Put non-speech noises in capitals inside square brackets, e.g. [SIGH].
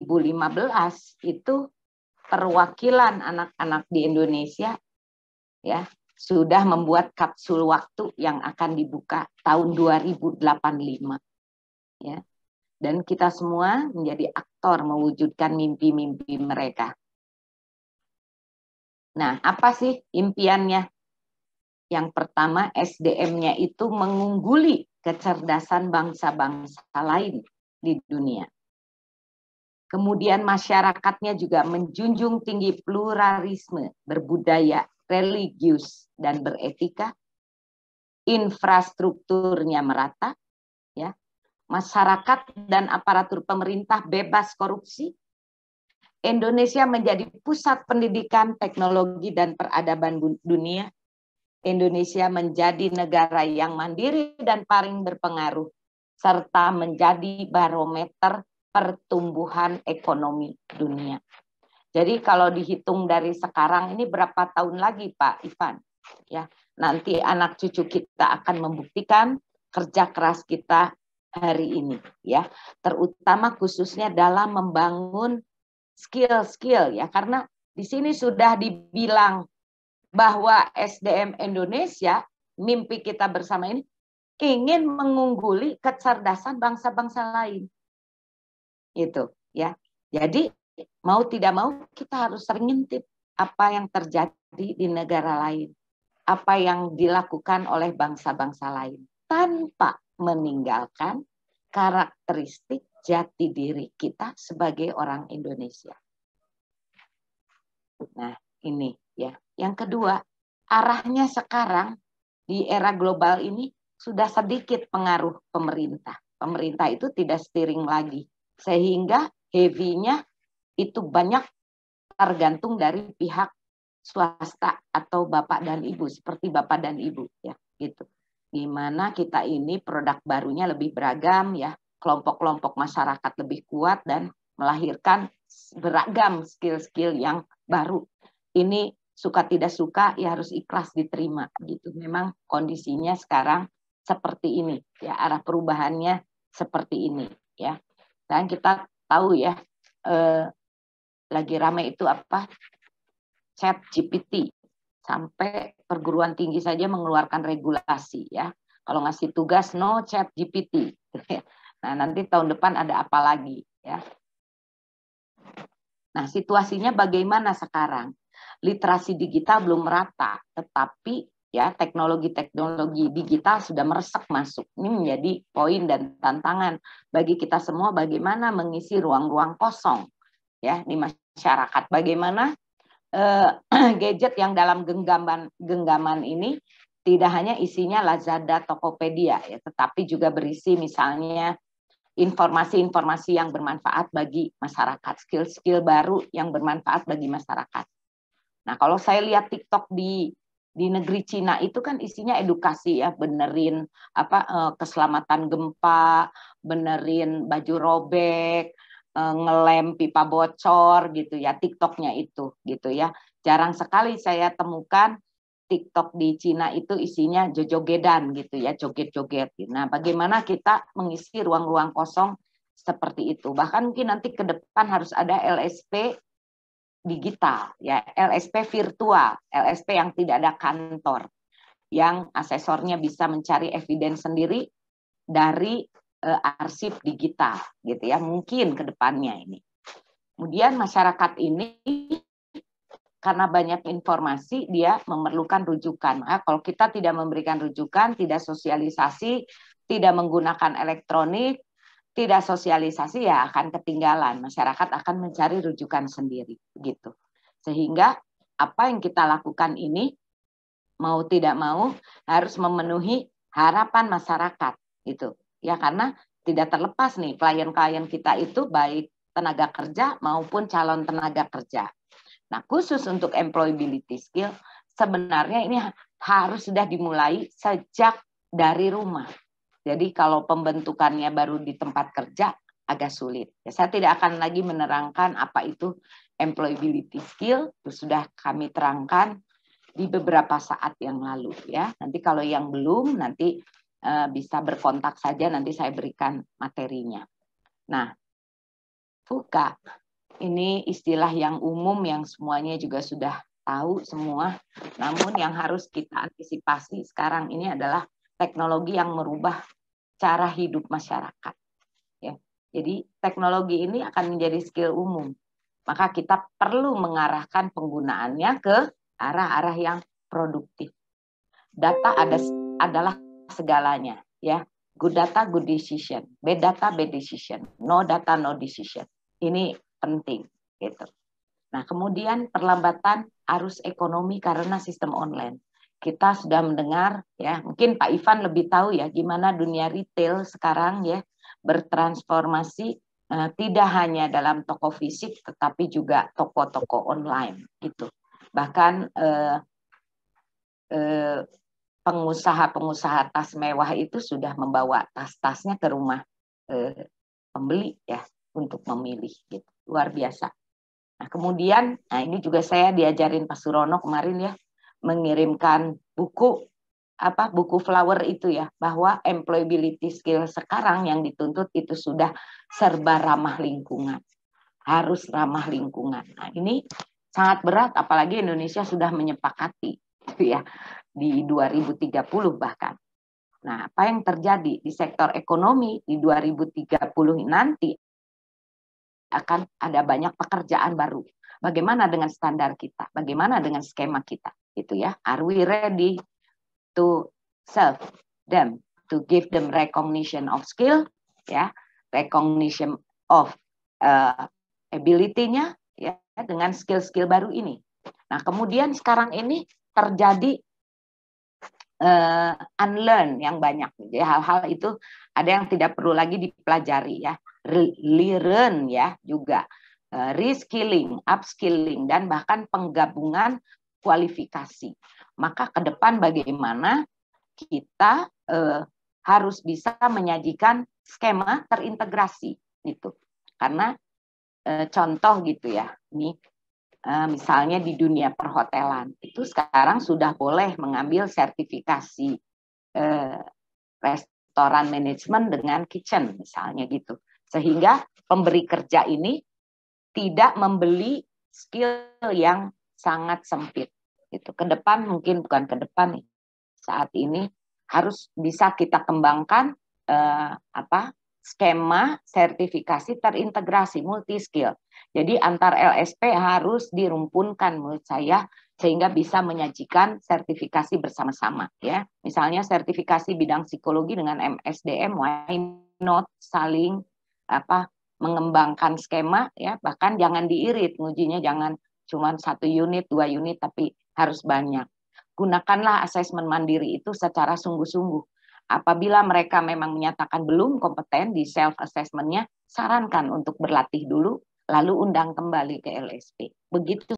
2015 itu perwakilan anak-anak di Indonesia ya sudah membuat kapsul waktu yang akan dibuka tahun 2085 ya dan kita semua menjadi aktor mewujudkan mimpi-mimpi mereka. Nah, apa sih impiannya? Yang pertama, SDM-nya itu mengungguli kecerdasan bangsa-bangsa lain di dunia. Kemudian masyarakatnya juga menjunjung tinggi pluralisme, berbudaya, religius, dan beretika. Infrastrukturnya merata, ya. Masyarakat dan aparatur pemerintah bebas korupsi. Indonesia menjadi pusat pendidikan, teknologi, dan peradaban dunia. Indonesia menjadi negara yang mandiri dan paling berpengaruh, serta menjadi barometer pertumbuhan ekonomi dunia. Jadi kalau dihitung dari sekarang ini berapa tahun lagi Pak Ivan? Ya, nanti anak cucu kita akan membuktikan kerja keras kita hari ini ya. Terutama khususnya dalam membangun skill-skill ya karena di sini sudah dibilang bahwa SDM Indonesia mimpi kita bersama ini ingin mengungguli kecerdasan bangsa-bangsa lain itu ya. Jadi mau tidak mau kita harus sering ngintip apa yang terjadi di negara lain, apa yang dilakukan oleh bangsa-bangsa lain tanpa meninggalkan karakteristik jati diri kita sebagai orang Indonesia. Nah, ini ya. Yang kedua, arahnya sekarang di era global ini sudah sedikit pengaruh pemerintah. Pemerintah itu tidak steering lagi sehingga heavy-nya itu banyak tergantung dari pihak swasta atau bapak dan ibu seperti bapak dan ibu ya gitu di kita ini produk barunya lebih beragam ya kelompok-kelompok masyarakat lebih kuat dan melahirkan beragam skill-skill yang baru ini suka tidak suka ya harus ikhlas diterima gitu memang kondisinya sekarang seperti ini ya arah perubahannya seperti ini ya dan kita tahu ya eh, lagi ramai itu apa chat GPT sampai perguruan tinggi saja mengeluarkan regulasi ya kalau ngasih tugas no chat GPT [LAUGHS] nah nanti tahun depan ada apa lagi ya nah situasinya bagaimana sekarang literasi digital belum merata tetapi ya teknologi-teknologi digital sudah meresek masuk. Ini menjadi poin dan tantangan bagi kita semua bagaimana mengisi ruang-ruang kosong ya di masyarakat. Bagaimana eh, [CLEARS THROAT] gadget yang dalam genggaman genggaman ini tidak hanya isinya Lazada, Tokopedia ya, tetapi juga berisi misalnya informasi-informasi yang bermanfaat bagi masyarakat, skill-skill baru yang bermanfaat bagi masyarakat. Nah, kalau saya lihat TikTok di di negeri Cina itu kan isinya edukasi ya benerin apa eh, keselamatan gempa benerin baju robek eh, ngelem pipa bocor gitu ya TikToknya itu gitu ya jarang sekali saya temukan TikTok di Cina itu isinya jojogedan gitu ya joget-joget nah bagaimana kita mengisi ruang-ruang kosong seperti itu bahkan mungkin nanti ke depan harus ada LSP digital ya LSP virtual LSP yang tidak ada kantor yang asesornya bisa mencari eviden sendiri dari uh, arsip digital gitu ya mungkin kedepannya ini kemudian masyarakat ini karena banyak informasi dia memerlukan rujukan. Maka ah, kalau kita tidak memberikan rujukan, tidak sosialisasi, tidak menggunakan elektronik, tidak sosialisasi ya akan ketinggalan. Masyarakat akan mencari rujukan sendiri gitu. Sehingga apa yang kita lakukan ini mau tidak mau harus memenuhi harapan masyarakat itu Ya karena tidak terlepas nih klien-klien kita itu baik tenaga kerja maupun calon tenaga kerja. Nah, khusus untuk employability skill sebenarnya ini harus sudah dimulai sejak dari rumah jadi kalau pembentukannya baru di tempat kerja agak sulit. Ya, saya tidak akan lagi menerangkan apa itu employability skill, itu sudah kami terangkan di beberapa saat yang lalu ya. Nanti kalau yang belum nanti uh, bisa berkontak saja nanti saya berikan materinya. Nah, buka. ini istilah yang umum yang semuanya juga sudah tahu semua. Namun yang harus kita antisipasi sekarang ini adalah teknologi yang merubah cara hidup masyarakat. Ya. Jadi teknologi ini akan menjadi skill umum. Maka kita perlu mengarahkan penggunaannya ke arah-arah yang produktif. Data ada, adalah segalanya, ya. Good data, good decision. Bad data, bad decision. No data, no decision. Ini penting, gitu. Nah, kemudian perlambatan arus ekonomi karena sistem online kita sudah mendengar ya mungkin Pak Ivan lebih tahu ya gimana dunia retail sekarang ya bertransformasi eh, tidak hanya dalam toko fisik tetapi juga toko-toko online gitu bahkan eh, eh, pengusaha-pengusaha tas mewah itu sudah membawa tas-tasnya ke rumah eh, pembeli ya untuk memilih gitu luar biasa nah kemudian nah ini juga saya diajarin Pak Surono kemarin ya mengirimkan buku apa buku flower itu ya bahwa employability skill sekarang yang dituntut itu sudah serba ramah lingkungan harus ramah lingkungan nah ini sangat berat apalagi Indonesia sudah menyepakati gitu ya di 2030 bahkan nah apa yang terjadi di sektor ekonomi di 2030 nanti akan ada banyak pekerjaan baru bagaimana dengan standar kita bagaimana dengan skema kita gitu ya. Are we ready to serve them, to give them recognition of skill, ya, recognition of uh, ability-nya, ya, dengan skill-skill baru ini. Nah, kemudian sekarang ini terjadi uh, unlearn yang banyak. Jadi hal-hal itu ada yang tidak perlu lagi dipelajari ya, relearn ya juga, uh, reskilling, upskilling dan bahkan penggabungan kualifikasi. Maka ke depan bagaimana kita eh, harus bisa menyajikan skema terintegrasi itu, Karena eh, contoh gitu ya, ini eh, misalnya di dunia perhotelan itu sekarang sudah boleh mengambil sertifikasi eh, restoran manajemen dengan kitchen misalnya gitu. Sehingga pemberi kerja ini tidak membeli skill yang sangat sempit. Itu ke depan mungkin bukan ke depan nih. Saat ini harus bisa kita kembangkan eh, apa skema sertifikasi terintegrasi multi skill. Jadi antar LSP harus dirumpunkan menurut saya sehingga bisa menyajikan sertifikasi bersama-sama ya. Misalnya sertifikasi bidang psikologi dengan MSDM why not saling apa mengembangkan skema ya bahkan jangan diirit ngujinya jangan cuma satu unit, dua unit, tapi harus banyak. Gunakanlah asesmen mandiri itu secara sungguh-sungguh. Apabila mereka memang menyatakan belum kompeten di self-assessmentnya, sarankan untuk berlatih dulu, lalu undang kembali ke LSP. Begitu